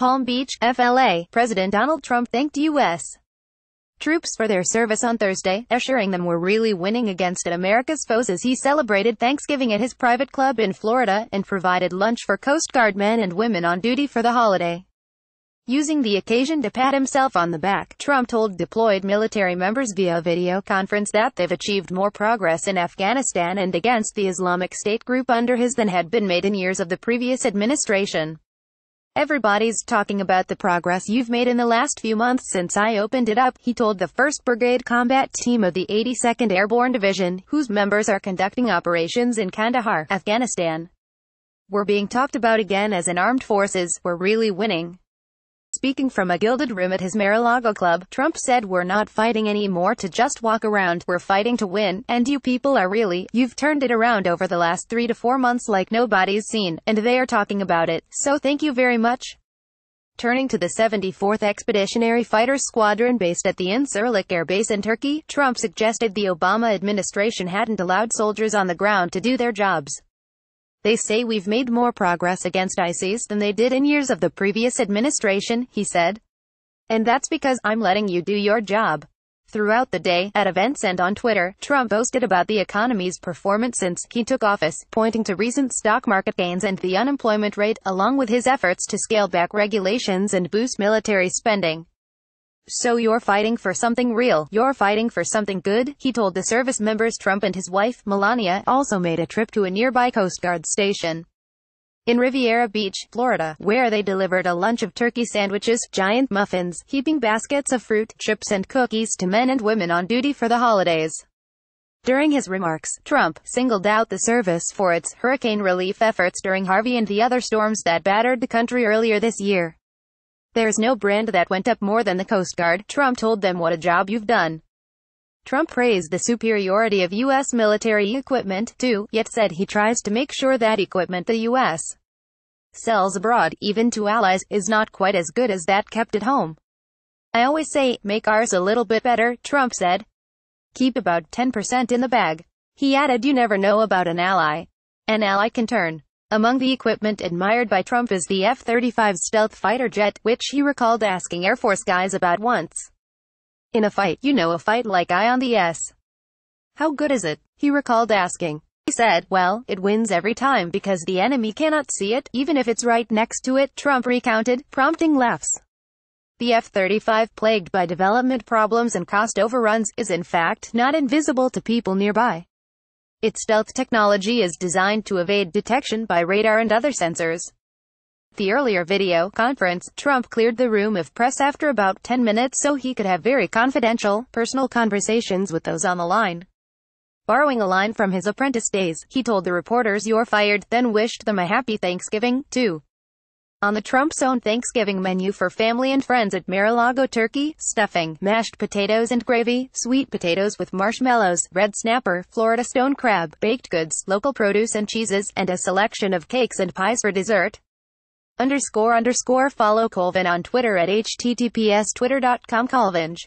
Palm Beach, FLA, President Donald Trump thanked U.S. troops for their service on Thursday, assuring them we're really winning against America's foes as he celebrated Thanksgiving at his private club in Florida and provided lunch for Coast Guard men and women on duty for the holiday. Using the occasion to pat himself on the back, Trump told deployed military members via video conference that they've achieved more progress in Afghanistan and against the Islamic State group under his than had been made in years of the previous administration. Everybody's talking about the progress you've made in the last few months since I opened it up, he told the 1st Brigade Combat Team of the 82nd Airborne Division, whose members are conducting operations in Kandahar, Afghanistan. We're being talked about again as an armed forces, we're really winning. Speaking from a gilded room at his Mar-a-Lago club, Trump said we're not fighting anymore to just walk around, we're fighting to win, and you people are really, you've turned it around over the last three to four months like nobody's seen, and they are talking about it, so thank you very much. Turning to the 74th Expeditionary Fighter Squadron based at the Incirlik Air Base in Turkey, Trump suggested the Obama administration hadn't allowed soldiers on the ground to do their jobs. They say we've made more progress against ISIS than they did in years of the previous administration, he said. And that's because I'm letting you do your job. Throughout the day, at events and on Twitter, Trump boasted about the economy's performance since he took office, pointing to recent stock market gains and the unemployment rate, along with his efforts to scale back regulations and boost military spending. So you're fighting for something real. You're fighting for something good, he told the service members Trump and his wife, Melania, also made a trip to a nearby Coast Guard station in Riviera Beach, Florida, where they delivered a lunch of turkey sandwiches, giant muffins, heaping baskets of fruit, chips and cookies to men and women on duty for the holidays. During his remarks, Trump singled out the service for its hurricane relief efforts during Harvey and the other storms that battered the country earlier this year. There's no brand that went up more than the Coast Guard. Trump told them what a job you've done. Trump praised the superiority of U.S. military equipment, too, yet said he tries to make sure that equipment the U.S. sells abroad, even to allies, is not quite as good as that kept at home. I always say, make ours a little bit better, Trump said. Keep about 10% in the bag. He added you never know about an ally. An ally can turn. Among the equipment admired by Trump is the F-35 stealth fighter jet, which he recalled asking Air Force guys about once. In a fight, you know a fight like I on the S. How good is it? He recalled asking. He said, well, it wins every time because the enemy cannot see it, even if it's right next to it, Trump recounted, prompting laughs. The F-35, plagued by development problems and cost overruns, is in fact not invisible to people nearby. Its stealth technology is designed to evade detection by radar and other sensors. The earlier video conference, Trump cleared the room of press after about 10 minutes so he could have very confidential, personal conversations with those on the line. Borrowing a line from his apprentice days, he told the reporters you're fired, then wished them a happy Thanksgiving, too. On the Trump's own Thanksgiving menu for family and friends at Mar-a-Lago turkey, stuffing, mashed potatoes and gravy, sweet potatoes with marshmallows, red snapper, Florida stone crab, baked goods, local produce and cheeses, and a selection of cakes and pies for dessert. Underscore underscore follow Colvin on Twitter at https twitter.com colvinge.